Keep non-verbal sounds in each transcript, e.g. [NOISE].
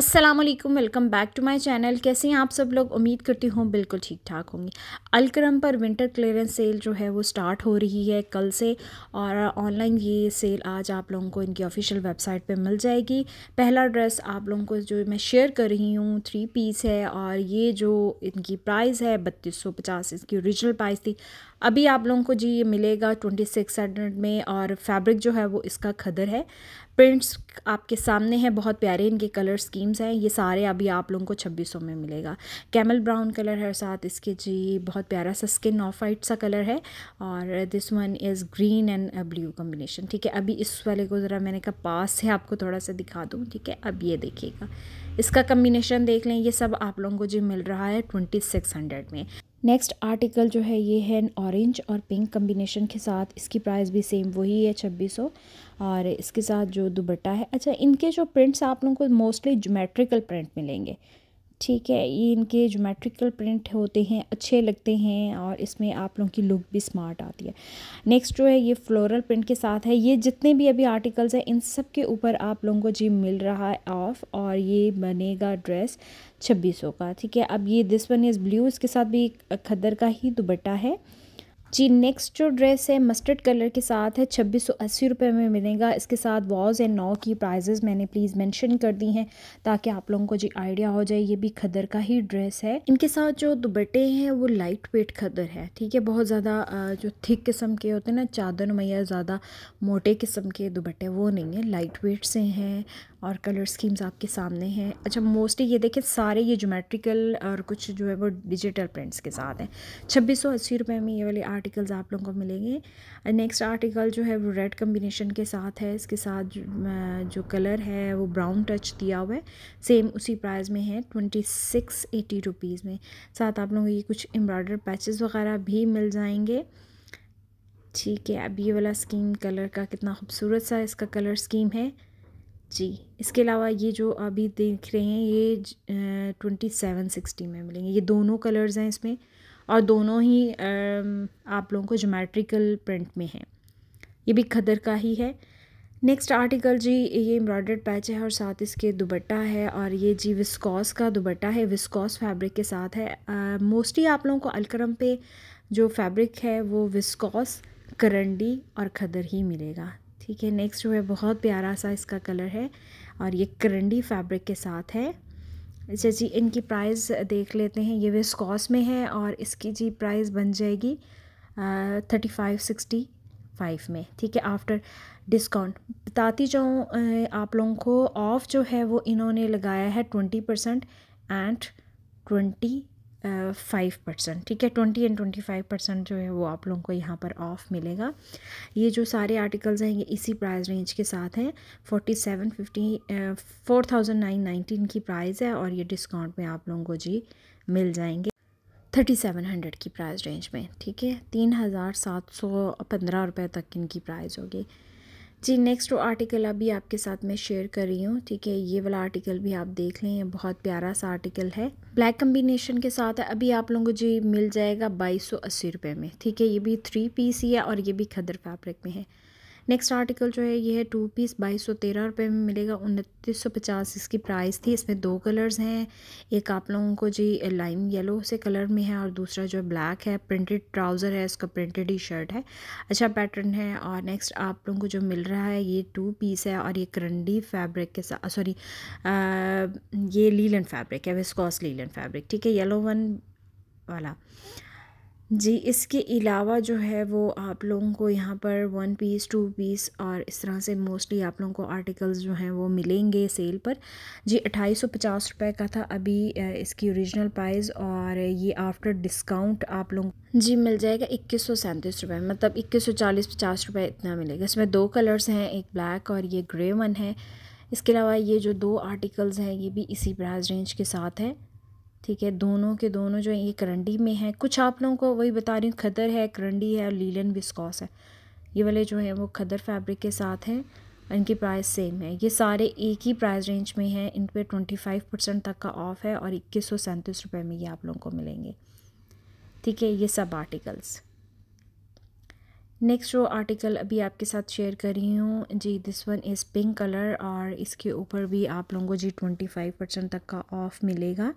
अस्सलाम वालेकुम welcome back to my channel कैसे हैं आप सब लोग उम्मीद करती हूँ बिल्कुल ठीक ठाक होंगी अलक्रम पर विंटर क्लियरेंस सेल जो है वो स्टार्ट हो रही है कल से और ऑनलाइन ये सेल आज आप लोगों को इनकी ऑफिशियल वेबसाइट पे मिल जाएगी पहला ड्रेस आप लोगों को जो मैं शेयर कर रही हूँ थ्री पीस है और ये जो इनकी प्राइस है बत्तीस सौ पचास इसकी ओरिजिनल प्राइस थी अभी आप लोगों को जी ये मिलेगा ट्वेंटी सिक्स हंड्रेड में और फैब्रिक जो है वो इसका खदर है प्रिंट्स आपके सामने हैं बहुत प्यारे इनके कलर स्कीम्स हैं ये सारे अभी आप लोगों को छब्बीस में मिलेगा कैमल ब्राउन कलर है साथ इसके जी बहुत प्यारा सा स्किन ऑफ वाइट सा कलर है और this one is green and blue combination ठीक है अभी इस वाले को ज़रा मैंने कहा पास है आपको थोड़ा सा दिखा दूँ ठीक है अब ये देखिएगा इसका कम्बिनेशन देख लें ये सब आप लोगों को जी मिल रहा है ट्वेंटी सिक्स हंड्रेड में नेक्स्ट आर्टिकल जो है ये है ऑरेंज और पिंक कम्बिनेशन के साथ इसकी प्राइस भी सेम वही है छब्बीस सौ और इसके साथ जो दुबट्टा है अच्छा इनके जो प्रिंट्स आप लोगों को मोस्टली जोमेट्रिकल प्रिंट मिलेंगे ठीक है ये इनके जोमेट्रिकल प्रिंट होते हैं अच्छे लगते हैं और इसमें आप लोगों की लुक भी स्मार्ट आती है नेक्स्ट जो है ये फ्लोरल प्रिंट के साथ है ये जितने भी अभी आर्टिकल्स हैं इन सब के ऊपर आप लोगों को जी मिल रहा है ऑफ़ और ये बनेगा ड्रेस छब्बीस का ठीक है अब ये दिस वन इज़ ब्ल्यू इसके साथ भी खद्दर का ही दुबट्टा है जी नेक्स्ट जो ड्रेस है मस्टर्ड कलर के साथ है छब्बीस सौ अस्सी रुपये में मिलेगा इसके साथ वॉज एंड नौ की प्राइजेज़ मैंने प्लीज़ मेंशन कर दी हैं ताकि आप लोगों को जी आइडिया हो जाए ये भी खदर का ही ड्रेस है इनके साथ जो दुबट्टे हैं वो लाइट वेट खदर है ठीक है बहुत ज़्यादा जो थिक किस्म के होते हैं ना चादर मैया ज़्यादा मोटे किस्म के दुबट्टे वो नहीं है लाइट वेट से हैं और कलर स्कीम्स आपके सामने हैं अच्छा मोस्टली ये देखें सारे ये जोमेट्रिकल और कुछ जो है वो डिजिटल प्रिंट्स के साथ हैं छब्बीस सौ अस्सी रुपये में ये वाले आर्टिकल्स आप लोगों को मिलेंगे नेक्स्ट आर्टिकल जो है वो रेड कम्बिनेशन के साथ है इसके साथ जो, जो कलर है वो ब्राउन टच दिया हुआ है सेम उसी प्राइस में है ट्वेंटी सिक्स एटी रुपीज़ में साथ आप लोगों को ये कुछ एम्ब्रॉयडर पैचेस वगैरह भी मिल जाएंगे ठीक है अब ये वाला स्कीम कलर का कितना खूबसूरत सा इसका कलर स्कीम है जी इसके अलावा ये जो अभी देख रहे हैं ये ट्वेंटी सेवन सिक्सटी में मिलेंगे ये दोनों कलर्स हैं इसमें और दोनों ही आप लोगों को जोमेट्रिकल प्रिंट में हैं ये भी खदर का ही है नेक्स्ट आर्टिकल जी ये एम्ब्रॉयडर्ड पैच है और साथ इसके दुबट्टा है और ये जी विस्कॉस का दुबट्टा है विस्कॉस फैब्रिक के साथ है मोस्टली आप लोगों को अलकरम पे जो फैब्रिक है वो विस्कॉस करंडी और खदर ही मिलेगा ठीक है नेक्स्ट जो है बहुत प्यारा सा इसका कलर है और ये करंडी फैब्रिक के साथ है अच्छा जी इनकी प्राइस देख लेते हैं ये स्कॉस में है और इसकी जी प्राइस बन जाएगी थर्टी फाइव सिक्सटी फाइव में ठीक है आफ्टर डिस्काउंट बताती जाऊँ आप लोगों को ऑफ़ जो है वो इन्होंने लगाया है twenty percent and twenty five percent ठीक है twenty and twenty five percent जो है वो आप लोगों को यहाँ पर ऑफ़ मिलेगा ये जो सारे आर्टिकल्स हैं ये इसी प्राइस रेंज के साथ हैं forty seven fifty four thousand nine nineteen की प्राइस है और ये डिस्काउंट में आप लोगों को जी मिल जाएंगे थर्टी सेवन हंड्रेड की प्राइस रेंज में ठीक है तीन हज़ार सात सौ पंद्रह रुपये तक इनकी प्राइस होगी जी नेक्स्ट वो आर्टिकल अभी आपके साथ मैं शेयर कर रही हूँ ठीक है ये वाला आर्टिकल भी आप देख लें ये बहुत प्यारा सा आर्टिकल है ब्लैक कम्बिनेशन के साथ अभी आप लोगों को जी मिल जाएगा बाईस सौ अस्सी रुपये में ठीक है ये भी थ्री पीस ही है और ये भी खदर फैब्रिक में है नेक्स्ट आर्टिकल जो है ये है टू पीस बाईस सौ तेरह रुपये में मिलेगा उनतीस सौ पचास इसकी प्राइस थी इसमें दो कलर्स हैं एक आप लोगों को जी लाइम येलो से कलर में है और दूसरा जो है ब्लैक है प्रिंटेड ट्राउज़र है इसका प्रिंटेड ही शर्ट है अच्छा पैटर्न है और नेक्स्ट आप लोगों को जो मिल रहा है ये टू पीस है और ये करंडी फैब्रिक के साथ सॉरी ये लीलन फैब्रिक है विस्कॉस लीलन फैब्रिक ठीक है येलो वन वाला जी इसके अलावा जो है वो आप लोगों को यहाँ पर वन पीस टू पीस और इस तरह से मोस्टली आप लोगों को आर्टिकल्स जो हैं वो मिलेंगे सेल पर जी अट्ठाईस सौ पचास रुपये का था अभी इसकी ओरिजिनल प्राइस और ये आफ्टर डिस्काउंट आप लोगों जी मिल जाएगा इक्कीस सौ सैंतीस रुपये मतलब इक्कीस सौ चालीस पचास रुपये इतना मिलेगा इसमें दो कलर्स हैं एक ब्लैक और ये ग्रे वन है इसके अलावा ये जो दो आर्टिकल्स हैं ये भी इसी प्राइस रेंज के साथ हैं ठीक है दोनों के दोनों जो है ये करंडी में है कुछ आप लोगों को वही बता रही हूँ खदर है करंडी है और लीलन विस्कॉस है ये वाले जो है वो खदर फैब्रिक के साथ हैं इनकी प्राइस सेम है ये सारे एक ही प्राइस रेंज में है इन पर ट्वेंटी फाइव परसेंट तक का ऑफ़ है और इक्कीस सौ सैंतीस रुपये में ये आप लोगों को मिलेंगे ठीक है ये सब आर्टिकल्स नेक्स्ट जो आर्टिकल अभी आपके साथ शेयर कर रही हूँ जी this one is pink colour और इसके ऊपर भी आप लोगों को जी ट्वेंटी फाइव परसेंट तक का ऑफ़ मिलेगा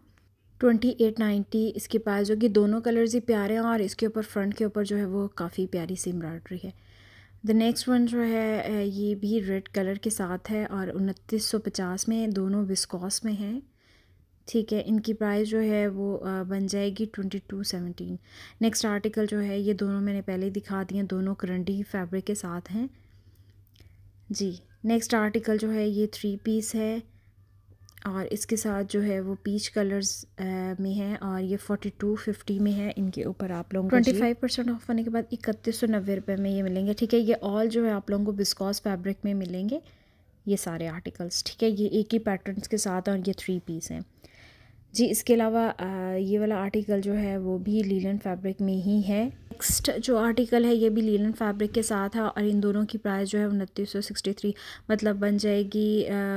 ट्वेंटी एट नाइन्टी इसके पास जो कि दोनों कलर्स ही प्यारे हैं और इसके ऊपर फ्रंट के ऊपर जो है वो काफ़ी प्यारी सी एम्ब्रॉयड्री है द नेक्स्ट वन जो है ये भी रेड कलर के साथ है और उनतीस सौ पचास में दोनों विस्कॉस में हैं ठीक है इनकी प्राइस जो है वो बन जाएगी twenty two seventeen next article जो है ये दोनों मैंने पहले ही दिखा दिए दोनों करंडी फैब्रिक के साथ हैं जी नेक्स्ट आर्टिकल जो है ये थ्री पीस है और इसके साथ जो है वो पीच कलर्स में है और ये फोर्टी टू फिफ्टी में है इनके ऊपर आप लोगों को ट्वेंटी फाइव परसेंट ऑफ होने के बाद इकतीस सौ नब्बे रुपये में ये मिलेंगे ठीक है ये ऑल जो है आप लोगों को बिस्कॉस फैब्रिक में मिलेंगे ये सारे आर्टिकल्स ठीक है ये एक ही पैटर्न्स के साथ और ये थ्री पीस हैं जी इसके अलावा ये वाला आर्टिकल जो है वो भी लीलन फैब्रिक में ही है नेक्स्ट जो आर्टिकल है ये भी लीलन फैब्रिक के साथ है और इन दोनों की प्राइस जो है उनतीस सौ सिक्सटी थ्री मतलब बन जाएगी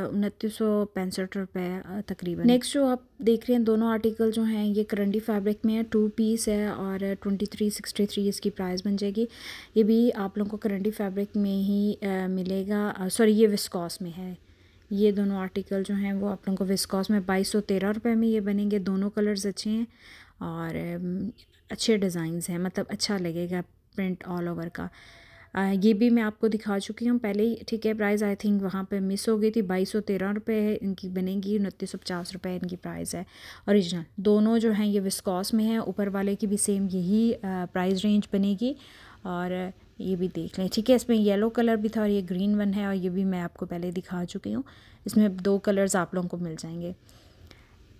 उनतीस सौ पैंसठ रुपये तकरीबन नेक्स्ट जो आप देख रहे हैं दोनों आर्टिकल जो हैं ये करंडी फैब्रिक में है टू पीस है और ट्वेंटी थ्री सिक्सटी थ्री इसकी प्राइस बन जाएगी ये भी आप लोगों को करंडी फैब्रिक में ही आ, मिलेगा सॉरी ये विस्कॉस में है ये दोनों आर्टिकल जो हैं वो आप लोगों को विस्कॉस में बाईस सौ तेरह रुपये में ये बनेंगे दोनों कलर्स अच्छे हैं और अच्छे डिज़ाइंस हैं मतलब अच्छा लगेगा प्रिंट ऑल ओवर का आ, ये भी मैं आपको दिखा चुकी हूँ पहले ही ठीक है प्राइस आई थिंक वहाँ पे मिस हो गई थी बाईस सौ तेरह रुपये है इनकी बनेगी उनतीस सौ पचास रुपये इनकी प्राइस है ओरिजिनल दोनों जो हैं ये विस्कॉस में है ऊपर वाले की भी सेम यही प्राइस रेंज बनेगी और ये भी देख लें ठीक है इसमें येलो कलर भी था और ये ग्रीन वन है और ये भी मैं आपको पहले दिखा चुकी हूँ इसमें दो कलर्स आप लोगों को मिल जाएंगे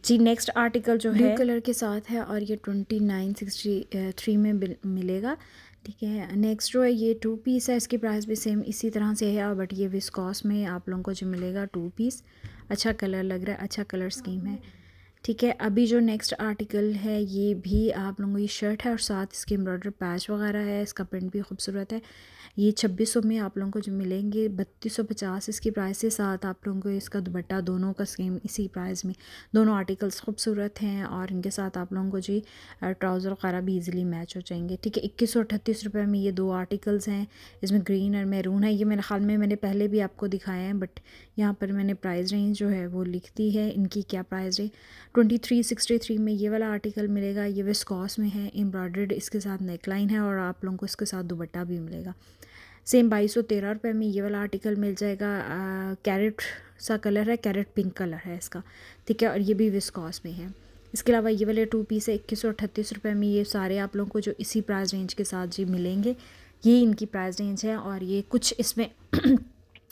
जी नेक्स्ट आर्टिकल जो है कलर के साथ है और ये ट्वेंटी नाइन सिक्सटी थ्री में मिलेगा ठीक है नेक्स्ट जो है ये टू पीस है इसकी प्राइस भी सेम इसी तरह से है बट ये विस्कॉस में आप लोगों को जो मिलेगा टू पीस अच्छा कलर लग रहा है अच्छा कलर स्कीम है ठीक है अभी जो नेक्स्ट आर्टिकल है ये भी आप लोगों ये शर्ट है और साथ इसके एम्ब्रॉयडर पैच वगैरह है इसका प्रिंट भी खूबसूरत है ये छब्बीस सौ में आप लोगों को जो मिलेंगे बत्तीस सौ पचास इसकी प्राइस के साथ आप लोगों को इसका दुपट्टा दोनों का सेम इसी प्राइस में दोनों आर्टिकल्स खूबसूरत हैं और इनके साथ आप लोगों को जी ट्राउज़र वगैरह भी ईजिली मैच हो जाएंगे ठीक है इक्कीस सौ अठतीस रुपये में ये दो आर्टिकल्स हैं इसमें ग्रीन और मैरून है ये मेरे ख्याल में मैंने पहले भी आपको दिखाया है बट यहाँ पर मैंने प्राइस रेंज जो है वो लिख दी है इनकी क्या प्राइस रेंज 2363 में ये वाला आर्टिकल मिलेगा ये विस्कॉस में है एम्ब्रॉयड्रेड इसके साथ नेकलाइन है और आप लोगों को इसके साथ दुबट्टा भी मिलेगा सेम बाईस सौ तेरह रुपये में ये वाला आर्टिकल मिल जाएगा कैरेट सा कलर है कैरेट पिंक कलर है इसका ठीक है और ये भी विस्कॉस में है इसके अलावा ये वाले टू पीस है इक्कीस सौ अट्ठतीस रुपये में ये सारे आप लोगों को जो इसी प्राइस रेंज के साथ जी मिलेंगे ये इनकी प्राइस रेंज है और ये कुछ इसमें [CLEARS THROAT]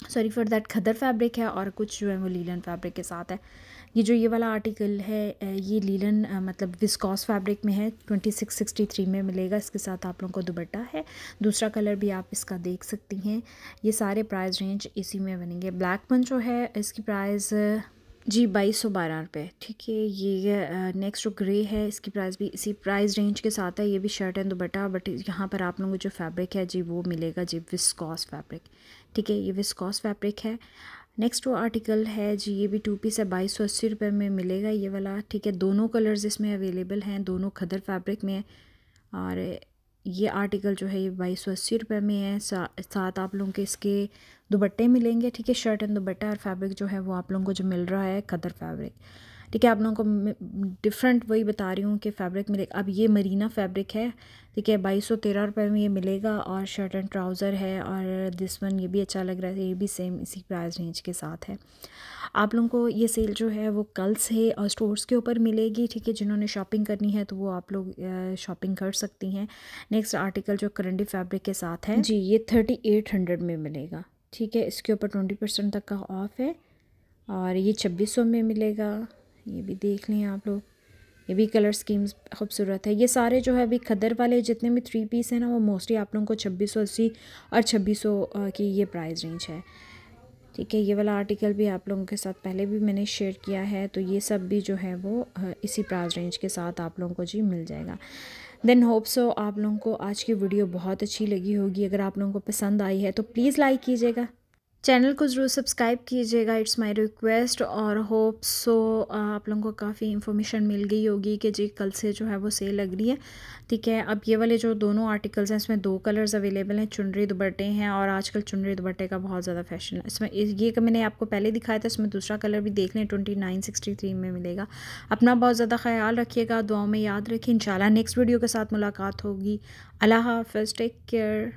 sorry for that khaddar fabric है और कुछ जो है वो लीलन फैब्रिक के साथ है ये जो ये वाला आर्टिकल है ये लीलन मतलब विस्कॉस फैब्रिक में है ट्वेंटी सिक्स सिक्सटी थ्री में मिलेगा इसके साथ आप लोगों को दुबट्टा है दूसरा कलर भी आप इसका देख सकती हैं ये सारे प्राइस रेंज इसी में बनेंगे ब्लैक पन जो है इसकी प्राइस जी बाईस सौ बारह रुपये ठीक है ये नेक्स्ट जो ग्रे है इसकी प्राइस भी इसी प्राइस रेंज के साथ है ये भी शर्ट एंड दुपट्टा बट यहाँ पर आप लोगों को जो फैब्रिक है जी वो मिलेगा जी विस्कॉस फैब्रिक ठीक है ये विस्कॉस फैब्रिक है नेक्स्ट वो आर्टिकल है जी ये भी टू पीस है बाईस सौ अस्सी रुपये में मिलेगा ये वाला ठीक है दोनों कलर्स इसमें अवेलेबल हैं दोनों खदर फैब्रिक में और ये आर्टिकल जो है ये बाईस सौ अस्सी रुपये में है सा, साथ आप लोगों के इसके दुपट्टे मिलेंगे ठीक है शर्ट एंड दुपट्टा और फैब्रिक जो है वो आप लोगों को जो मिल रहा है कदर फैब्रिक ठीक है आप लोगों को डिफरेंट वही बता रही हूँ कि फ़ैब्रिक मिले अब ये मरीना फ़ैब्रिक है ठीक है बाईस सौ तेरह रुपये में ये मिलेगा और शर्ट एंड ट्राउज़र है और दिस वन ये भी अच्छा लग रहा है ये भी सेम इसी प्राइस रेंज के साथ है आप लोगों को ये सेल जो है वो कल से और स्टोर्स के ऊपर मिलेगी ठीक है जिन्होंने शॉपिंग करनी है तो वो आप लोग शॉपिंग कर सकती हैं नेक्स्ट आर्टिकल जो करंडी फैब्रिक के साथ है जी ये थर्टी एट हंड्रेड में मिलेगा ठीक है इसके ऊपर ट्वेंटी परसेंट तक का ऑफ़ है और ये छब्बीस सौ में मिलेगा ये भी देख लें आप लोग ये भी कलर स्कीम्स खूबसूरत है ये सारे जो है अभी खदर वाले जितने भी थ्री पीस हैं ना वो मोस्टली आप लोगों को छब्बीस सौ अस्सी और छब्बीस सौ की ये प्राइस रेंज है ठीक है ये वाला आर्टिकल भी आप लोगों के साथ पहले भी मैंने शेयर किया है तो ये सब भी जो है वो इसी प्राइस रेंज के साथ आप लोगों को जी मिल जाएगा देन होप सो आप लोगों को आज की वीडियो बहुत अच्छी लगी होगी अगर आप लोगों को पसंद आई है तो प्लीज़ लाइक कीजिएगा चैनल को ज़रूर सब्सक्राइब कीजिएगा इट्स माय रिक्वेस्ट और होप सो आप लोगों को काफ़ी इन्फॉर्मेशन मिल गई होगी कि जी कल से जो है वो सेल लग रही है ठीक है अब ये वाले जो दोनों आर्टिकल्स हैं इसमें दो कलर्स अवेलेबल हैं चुनरी दुबट्टे हैं और आजकल चुनरी दुबट्टे का बहुत ज़्यादा फैशन है इसमें ये मैंने आपको पहले दिखाया था इसमें दूसरा कलर भी देख लें ट्वेंटी में मिलेगा अपना बहुत ज़्यादा ख्याल रखिएगा दुआओं में याद रखें इन नेक्स्ट वीडियो के साथ मुलाकात होगी अल्लाह हाफ टेक केयर